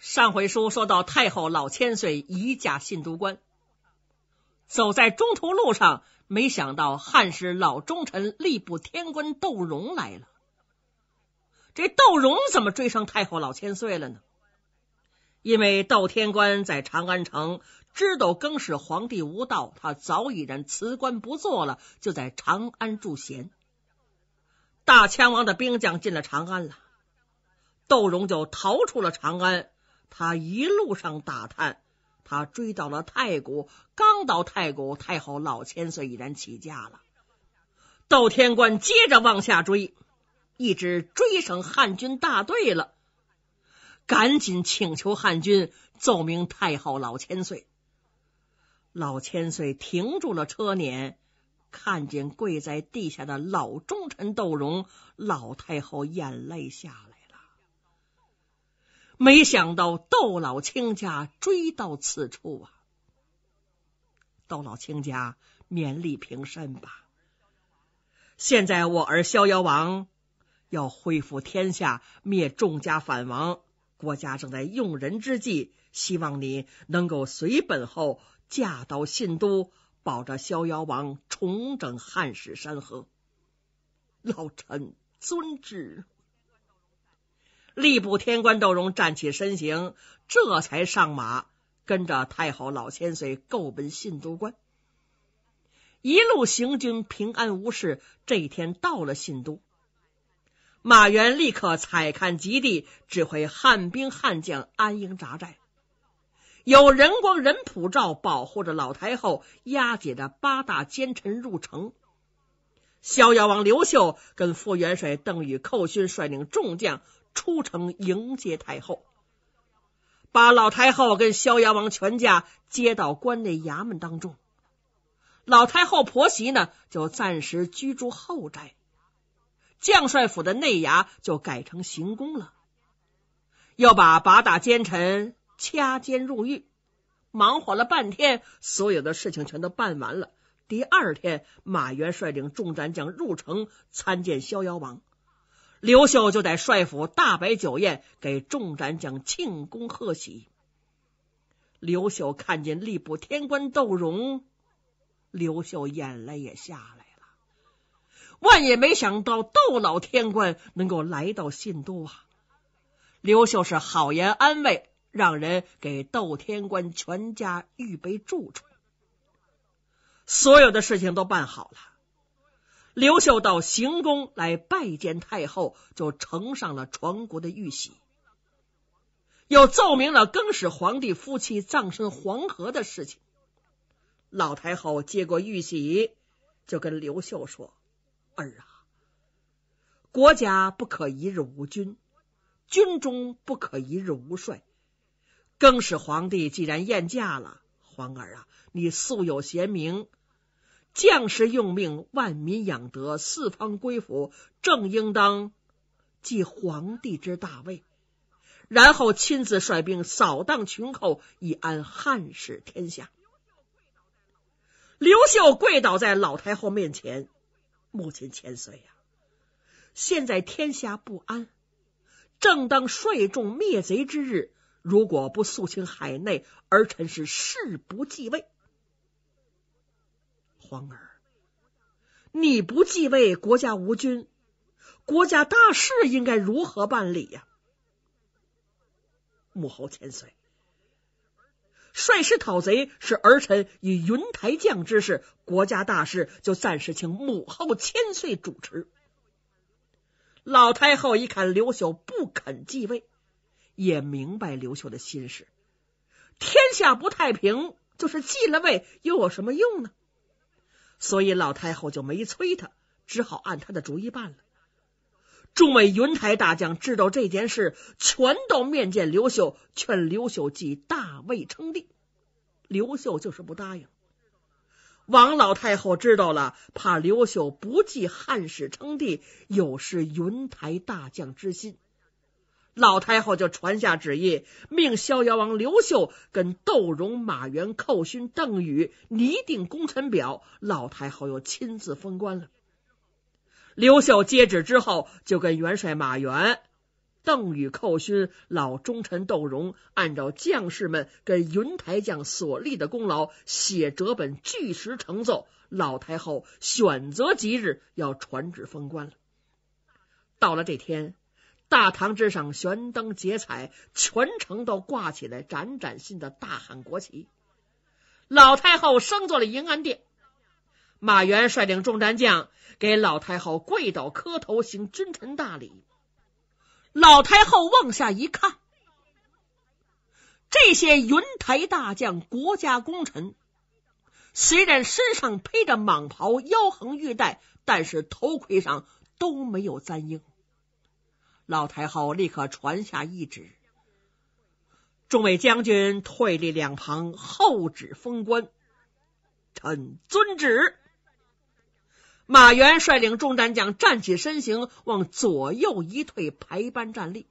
上回书说到太后老千岁移驾信都关，走在中途路上，没想到汉室老忠臣吏部天官窦融来了。这窦融怎么追上太后老千岁了呢？因为窦天官在长安城知道更始皇帝无道，他早已然辞官不做了，就在长安驻闲。大将王的兵将进了长安了，窦融就逃出了长安。他一路上打探，他追到了太谷，刚到太谷，太后老千岁已然起驾了。窦天官接着往下追，一直追上汉军大队了，赶紧请求汉军奏明太后老千岁。老千岁停住了车辇，看见跪在地下的老忠臣窦融，老太后眼泪下来。没想到窦老卿家追到此处啊！窦老卿家勉力平身吧。现在我儿逍遥王要恢复天下，灭众家反王，国家正在用人之际，希望你能够随本后嫁到信都，保着逍遥王重整汉室山河。老臣遵旨。吏部天官窦融站起身形，这才上马，跟着太后老千岁够奔信都关。一路行军平安无事，这一天到了信都，马援立刻踩看吉地，指挥汉兵汉将安营扎寨。有人光人普照保护着老太后押解着八大奸臣入城。逍遥王刘秀跟副元帅邓禹寇勋率领众将。出城迎接太后，把老太后跟逍遥王全家接到关内衙门当中。老太后婆媳呢，就暂时居住后宅，将帅府的内衙就改成行宫了。又把八大奸臣掐监入狱，忙活了半天，所有的事情全都办完了。第二天，马元率领众斩将入城参见逍遥王。刘秀就在帅府大摆酒宴，给众战将庆功贺喜。刘秀看见吏部天官窦融，刘秀眼泪也下来了。万也没想到窦老天官能够来到信都啊！刘秀是好言安慰，让人给窦天官全家预备住处，所有的事情都办好了。刘秀到行宫来拜见太后，就呈上了传国的玉玺，又奏明了更始皇帝夫妻葬身黄河的事情。老太后接过玉玺，就跟刘秀说：“儿啊，国家不可一日无君，军中不可一日无帅。更始皇帝既然宴驾了，皇儿啊，你素有贤名。”将士用命，万民养德，四方归服，正应当继皇帝之大位。然后亲自率兵扫荡群寇，以安汉室天下。刘秀跪倒在老太后面前，母亲千岁呀！现在天下不安，正当率众灭贼之日。如果不肃清海内，儿臣是誓不继位。皇儿，你不继位，国家无君，国家大事应该如何办理呀？母后千岁，率师讨贼是儿臣与云台将之事，国家大事就暂时请母后千岁主持。老太后一看刘秀不肯继位，也明白刘秀的心事：天下不太平，就是继了位，又有什么用呢？所以老太后就没催他，只好按他的主意办了。众位云台大将知道这件事，全都面见刘秀，劝刘秀继大魏称帝。刘秀就是不答应。王老太后知道了，怕刘秀不继汉室称帝，有失云台大将之心。老太后就传下旨意，命逍遥王刘秀跟窦融、马援、寇勋、邓禹拟定功臣表。老太后又亲自封官了。刘秀接旨之后，就跟元帅马援、邓禹、寇勋、老忠臣窦融，按照将士们跟云台将所立的功劳，写折本据实呈奏。老太后选择吉日，要传旨封官了。到了这天。大堂之上，悬灯结彩，全城都挂起来崭崭新的大汉国旗。老太后升坐了银安殿，马元率领众战将给老太后跪倒磕头，行君臣大礼。老太后往下一看，这些云台大将、国家功臣，虽然身上披着蟒袍、腰横玉带，但是头盔上都没有簪缨。老太后立刻传下一旨，众位将军退立两旁，候旨封官。臣遵旨。马元率领众战将站起身形，往左右一退，排班站立。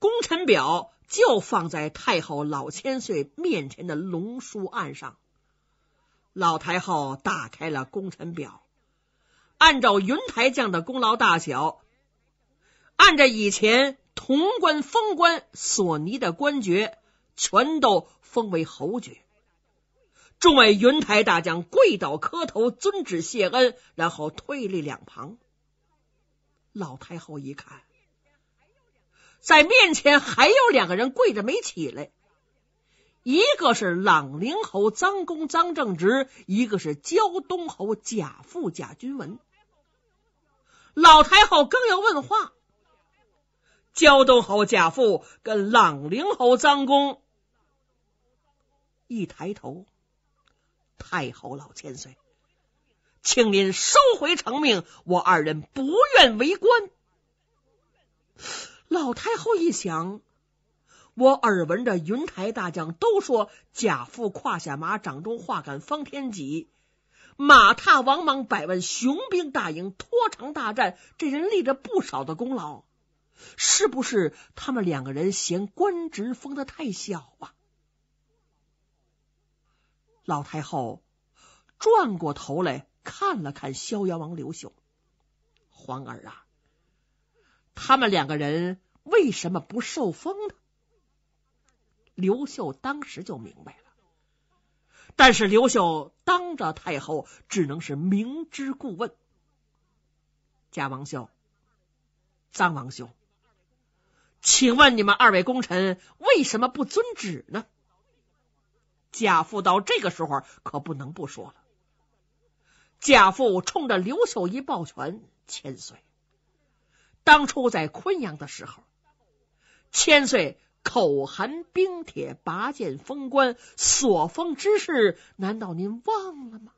功臣表就放在太后老千岁面前的龙书案上。老太后打开了功臣表，按照云台将的功劳大小。按照以前潼关封官索尼的官爵，全都封为侯爵。众位云台大将跪倒磕头，遵旨谢恩，然后退立两旁。老太后一看，在面前还有两个人跪着没起来，一个是朗陵侯臧公臧正直，一个是胶东侯贾父贾君文。老太后刚要问话。胶东侯贾富跟朗陵侯臧公。一抬头，太后老千岁，请您收回成命，我二人不愿为官。老太后一想，我耳闻着云台大将都说贾父胯下马，掌中画杆方天戟，马踏王莽百万雄兵大营，拖长大战，这人立着不少的功劳。是不是他们两个人嫌官职封的太小啊？老太后转过头来看了看逍遥王刘秀，皇儿啊，他们两个人为什么不受封呢？刘秀当时就明白了，但是刘秀当着太后，只能是明知故问。贾王秀，张王兄。请问你们二位功臣为什么不遵旨呢？贾父到这个时候可不能不说了。贾父冲着刘秀一抱拳：“千岁，当初在昆阳的时候，千岁口含冰铁，拔剑封官，所封之事，难道您忘了吗？”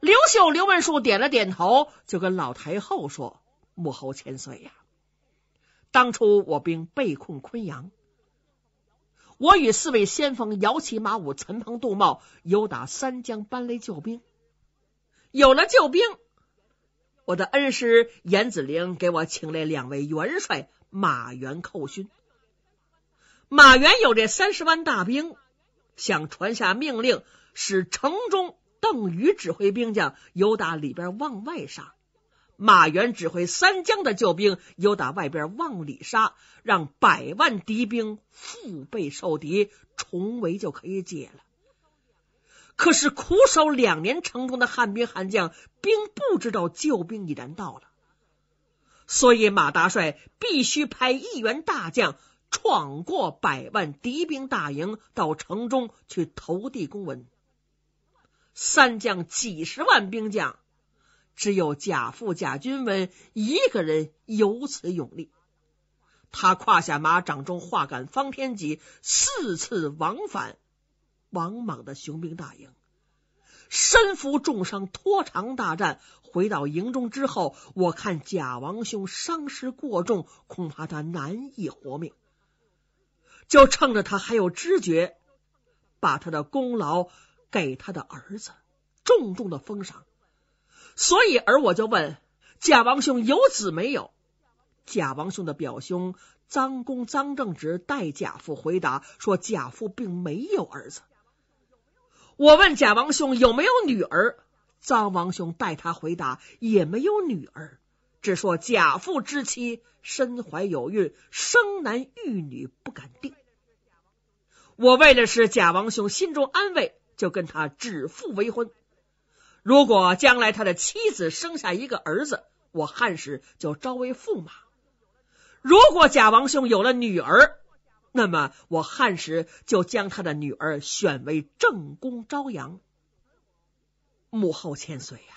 刘秀、刘文树点了点头，就跟老太后说：“母后，千岁呀。”当初我兵被困昆阳，我与四位先锋摇旗马舞，陈鹏、杜茂由打三江搬来救兵，有了救兵，我的恩师严子陵给我请来两位元帅马元寇、勋。马元有这三十万大兵，想传下命令，使城中邓禹指挥兵将由打里边往外杀。马原指挥三江的救兵，由打外边往里杀，让百万敌兵腹背受敌，重围就可以解了。可是苦守两年城中的汉兵汉将，兵不知道救兵已然到了，所以马大帅必须派一员大将闯过百万敌兵大营，到城中去投递公文。三将几十万兵将。只有贾父贾君文一个人有此勇力。他胯下马，掌中画杆方天戟，四次往返王莽的雄兵大营，身负重伤，拖长大战，回到营中之后，我看贾王兄伤势过重，恐怕他难以活命，就趁着他还有知觉，把他的功劳给他的儿子重重的封赏。所以，而我就问贾王兄有子没有？贾王兄的表兄张公张正直代贾父回答说：贾父并没有儿子。我问贾王兄有没有女儿？张王兄代他回答也没有女儿，只说贾父之妻身怀有孕，生男育女不敢定。我为了使贾王兄心中安慰，就跟他指腹为婚。如果将来他的妻子生下一个儿子，我汉室就招为驸马；如果贾王兄有了女儿，那么我汉室就将他的女儿选为正宫昭阳母后千岁呀。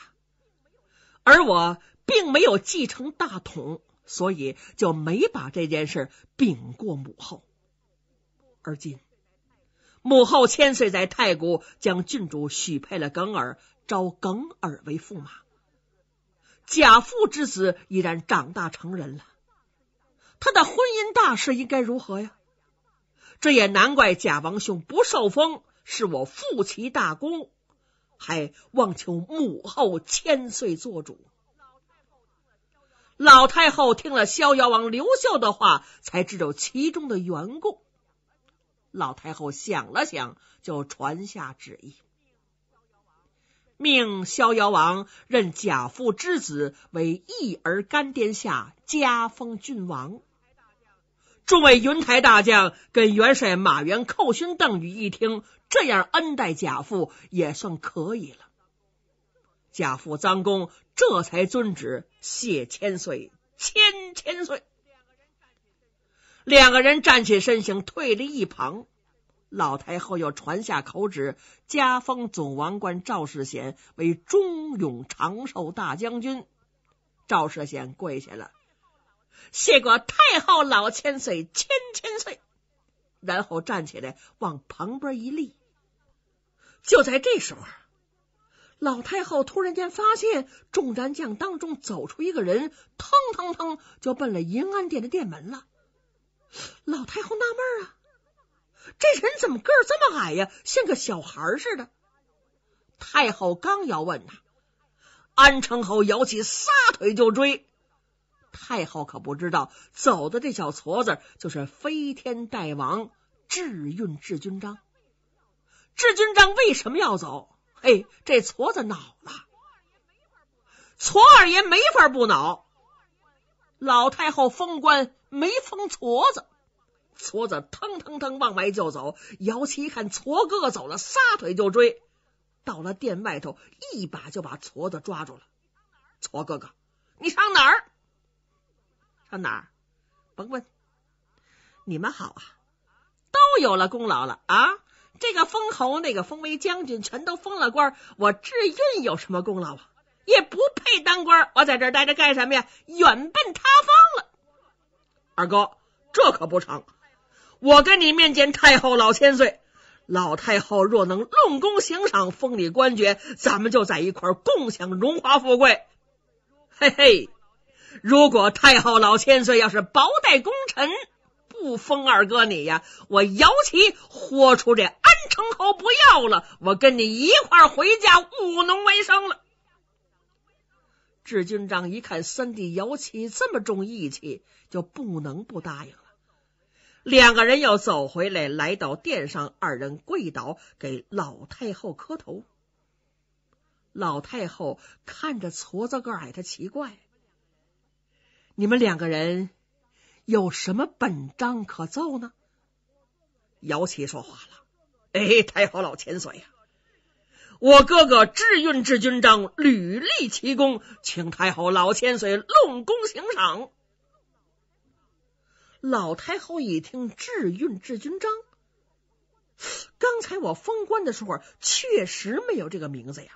而我并没有继承大统，所以就没把这件事禀过母后。而今母后千岁在太谷将郡主许配了耿耳，招耿耳为驸马，贾父之子已然长大成人了，他的婚姻大事应该如何呀？这也难怪贾王兄不受封，是我负其大功，还望求母后千岁做主。老太后听了逍遥王刘秀的话，才知道其中的缘故。老太后想了想，就传下旨意。命逍遥王认贾父之子为义儿干殿下，加封郡王。众位云台大将跟元帅马元、寇兄、邓禹一听，这样恩待贾父也算可以了。贾父臧公这才遵旨，谢千岁，千千岁。两个人站起身，形，退了一旁。老太后又传下口旨，加封总王冠赵世贤为忠勇长寿大将军。赵世贤跪下了，谢过太后老千岁千千岁，然后站起来往旁边一立。就在这时候，老太后突然间发现众战将当中走出一个人，腾腾腾就奔了银安殿的殿门了。老太后纳闷啊。这人怎么个儿这么矮呀，像个小孩似的？太后刚要问他，安成侯姚启撒腿就追。太后可不知道，走的这小矬子就是飞天大王智运智军章。智军章为什么要走？嘿，这矬子恼了，矬二爷没法不恼。老太后封官没封矬子。矬子腾腾腾往外就走，姚七一看矬哥哥走了，撒腿就追。到了店外头，一把就把矬子抓住了。矬哥哥，你上哪儿？上哪儿？甭问。你们好啊，都有了功劳了啊！这个封侯，那个封为将军，全都封了官。我智运有什么功劳啊？也不配当官。我在这儿待着干什么呀？远奔他方了。二哥，这可不成。我跟你面见太后老千岁，老太后若能论功行赏，封你官爵，咱们就在一块共享荣华富贵。嘿嘿，如果太后老千岁要是薄待功臣，不封二哥你呀，我姚琪豁出这安城侯不要了，我跟你一块回家务农为生了。朱军长一看三弟姚琪这么重义气，就不能不答应了。两个人又走回来，来到殿上，二人跪倒给老太后磕头。老太后看着矬子个矮，的奇怪：“你们两个人有什么本章可奏呢？”姚琪说话了：“哎，太后老千岁呀，我哥哥志运治军章，屡立奇功，请太后老千岁论功行赏。”老太后一听“智运治军章”，刚才我封官的时候确实没有这个名字呀。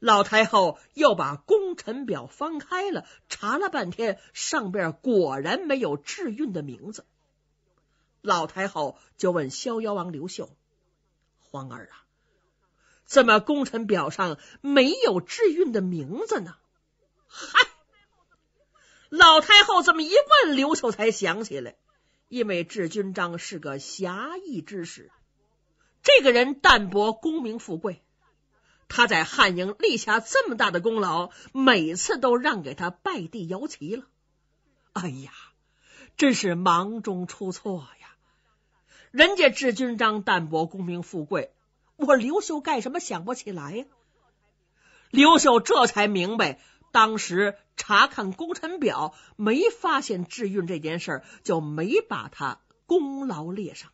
老太后又把功臣表翻开了，查了半天，上边果然没有智运的名字。老太后就问逍遥王刘秀：“皇儿啊，怎么功臣表上没有智运的名字呢？”嗨。老太后这么一问，刘秀才想起来，因为郅军章是个侠义之士，这个人淡泊功名富贵。他在汉营立下这么大的功劳，每次都让给他拜地摇旗了。哎呀，真是忙中出错呀！人家郅军章淡泊功名富贵，我刘秀干什么想不起来呀？刘秀这才明白。当时查看功臣表，没发现智运这件事儿，就没把他功劳列上。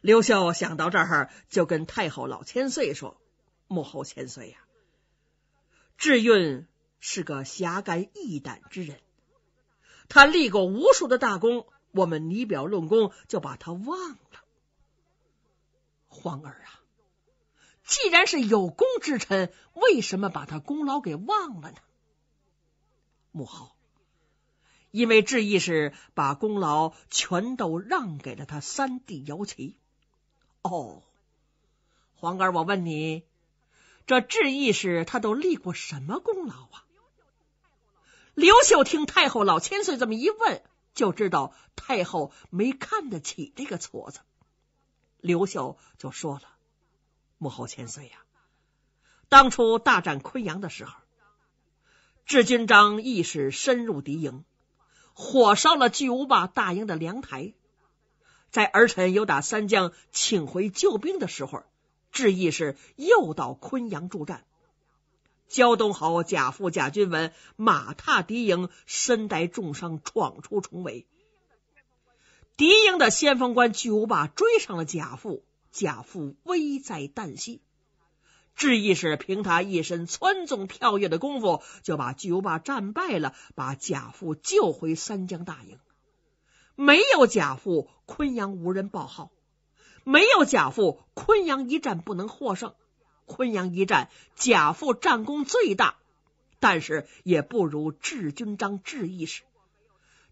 刘秀想到这儿，就跟太后老千岁说：“幕后千岁呀，智运是个侠肝义胆之人，他立过无数的大功，我们拟表论功，就把他忘了，皇儿啊。”既然是有功之臣，为什么把他功劳给忘了呢？母后，因为智义是把功劳全都让给了他三弟姚琦。哦，黄杆，我问你，这智义是他都立过什么功劳啊？刘秀听太后老千岁这么一问，就知道太后没看得起这个矬子。刘秀就说了。幕后千岁呀，当初大战昆阳的时候，志军章义是深入敌营，火烧了巨无霸大营的凉台。在儿臣有打三将请回救兵的时候，志义是又到昆阳助战。焦东侯贾父贾军文马踏敌营，身带重伤闯出重围。敌营的先锋官巨无霸追上了贾父。贾父危在旦夕，志义是凭他一身蹿纵跳跃的功夫，就把巨无霸战败了，把贾父救回三江大营。没有贾父，昆阳无人报号；没有贾父，昆阳一战不能获胜。昆阳一战，贾父战功最大，但是也不如智军章智义是。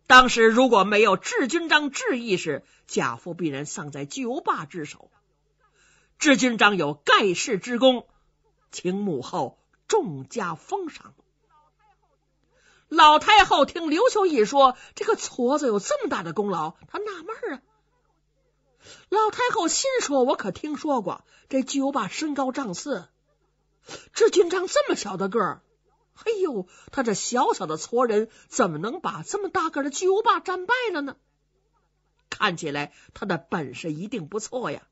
当时如果没有智军章智义是，贾父必然丧在巨无霸之手。智军长有盖世之功，请母后重加封赏。老太后听刘秀义说，这个矬子有这么大的功劳，他纳闷啊。老太后心说：“我可听说过这巨无霸身高丈四，这军长这么小的个儿，嘿呦，他这小小的矬人怎么能把这么大个的巨无霸战败了呢？看起来他的本事一定不错呀。”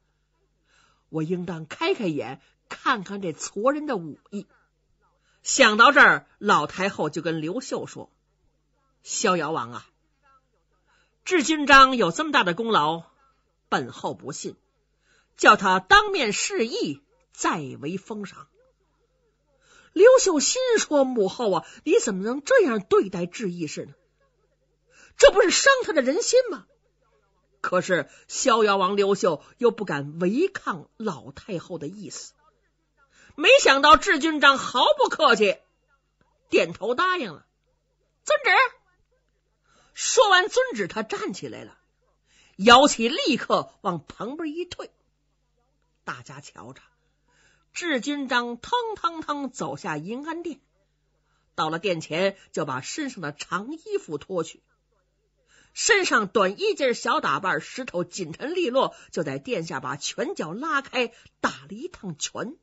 我应当开开眼，看看这矬人的武艺。想到这儿，老太后就跟刘秀说：“逍遥王啊，制军章有这么大的功劳，本后不信，叫他当面示意，再为封赏。”刘秀心说：“母后啊，你怎么能这样对待制义士呢？这不是伤他的人心吗？”可是，逍遥王刘秀又不敢违抗老太后的意思。没想到，志军章毫不客气，点头答应了，遵旨。说完“遵旨”，他站起来了，姚启立刻往旁边一退。大家瞧着，志军章腾腾腾走下银安殿，到了殿前，就把身上的长衣服脱去。身上短一件小打扮，石头紧沉利落，就在殿下把拳脚拉开，打了一趟拳。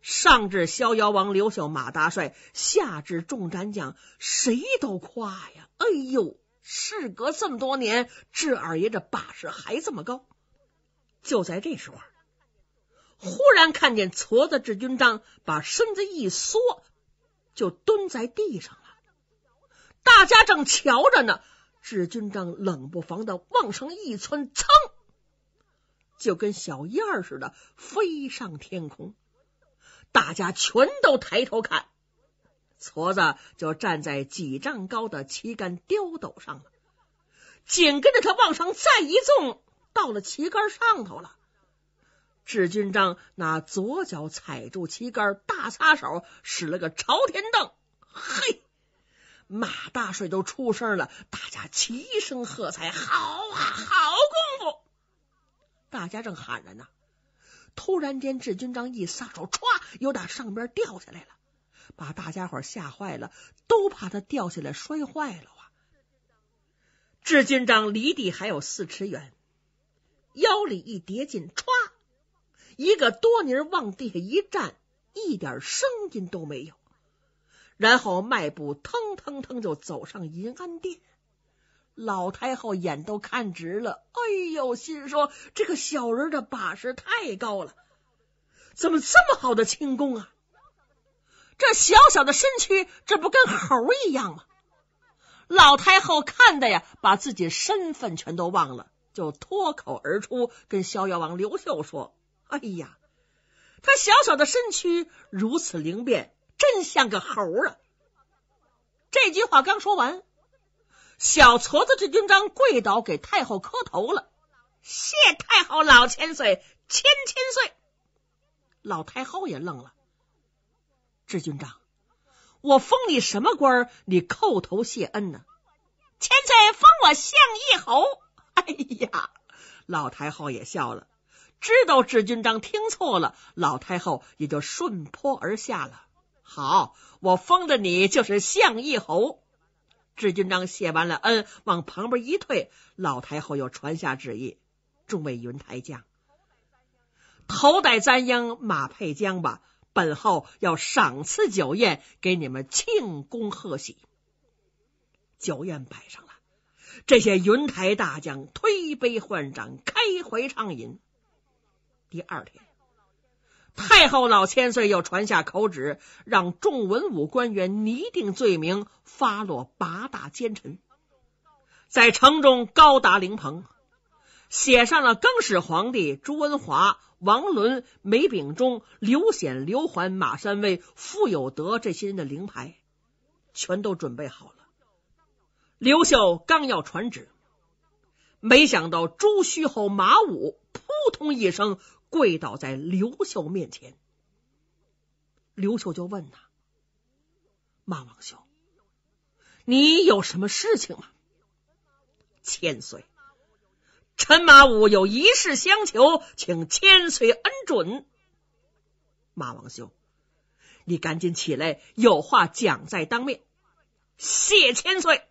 上至逍遥王刘秀、马大帅，下至众斩将，谁都夸呀！哎呦，事隔这么多年，智二爷这把式还这么高。就在这时候，忽然看见矬子智军章把身子一缩，就蹲在地上了。大家正瞧着呢。志军长冷不防的往上一窜，噌，就跟小燕似的飞上天空。大家全都抬头看，矬子就站在几丈高的旗杆雕斗上了。紧跟着他往上再一纵，到了旗杆上头了。志军章拿左脚踩住旗杆，大擦手使了个朝天凳，嘿。马大帅都出声了，大家齐声喝彩，好啊，好功夫！大家正喊着呢，突然间，制军章一撒手，唰，有点上边掉下来了，把大家伙吓坏了，都怕他掉下来摔坏了啊！制军章离地还有四尺远，腰里一叠劲，歘，一个多泥往地下一站，一点声音都没有。然后迈步，腾腾腾就走上银安殿。老太后眼都看直了，哎呦，心说这个小人的把式太高了，怎么这么好的轻功啊？这小小的身躯，这不跟猴一样吗？老太后看的呀，把自己身份全都忘了，就脱口而出跟逍遥王刘秀说：“哎呀，他小小的身躯如此灵便。”真像个猴啊！这句话刚说完，小矬子这军章跪倒给太后磕头了，谢太后老千岁千千岁。老太后也愣了，志军长，我封你什么官你叩头谢恩呢？千岁封我相一侯。哎呀，老太后也笑了，知道志军章听错了，老太后也就顺坡而下了。好，我封的你就是相义侯。志军章谢完了恩，往旁边一退。老太后又传下旨意：众位云台将，头戴簪缨、马配缰吧，本后要赏赐酒宴，给你们庆功贺喜。酒宴摆上了，这些云台大将推杯换盏，开怀畅饮。第二天。太后老千岁又传下口旨，让众文武官员拟定罪名，发落八大奸臣。在城中高达灵棚，写上了更始皇帝朱温华、王伦、梅秉忠、刘显、刘桓、马三威、傅有德这些人的灵牌，全都准备好了。刘秀刚要传旨，没想到朱虚侯马武扑通一声。跪倒在刘秀面前，刘秀就问他：“马王兄，你有什么事情吗？”千岁，陈马武有一事相求，请千岁恩准。马王兄，你赶紧起来，有话讲在当面。谢千岁。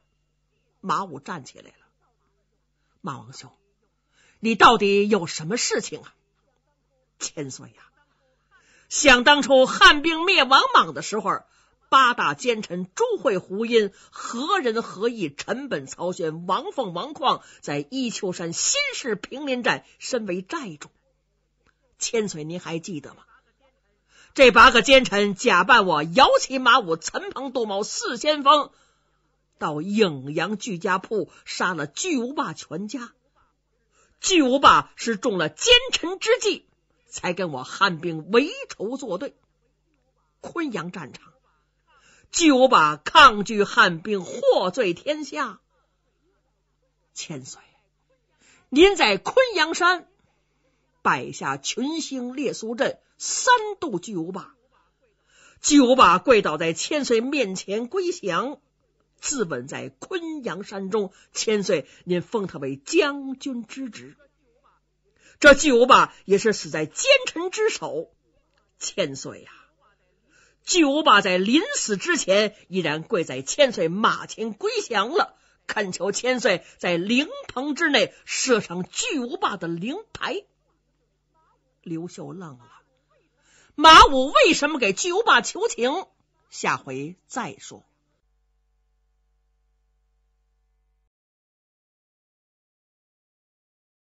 马武站起来了。马王兄，你到底有什么事情啊？千岁呀！想当初汉兵灭王莽的时候，八大奸臣朱会、胡因、何人、何义、陈本、曹轩、王凤、王旷，在伊丘山新市平民寨身为寨主。千岁，您还记得吗？这八个奸臣假扮我摇旗马舞、陈鹏杜茂四先锋，到颍阳巨家铺杀了巨无霸全家。巨无霸是中了奸臣之计。才跟我汉兵为仇作对，昆阳战场，巨无霸抗拒汉兵，获罪天下。千岁，您在昆阳山摆下群星列宿阵，三度巨无霸，巨无霸跪倒在千岁面前归降，自刎在昆阳山中。千岁，您封他为将军之职。这巨无霸也是死在奸臣之手，千岁呀！巨无霸在临死之前，依然跪在千岁马前归降了，恳求千岁在灵棚之内设上巨无霸的灵牌。刘秀愣了，马武为什么给巨无霸求情？下回再说。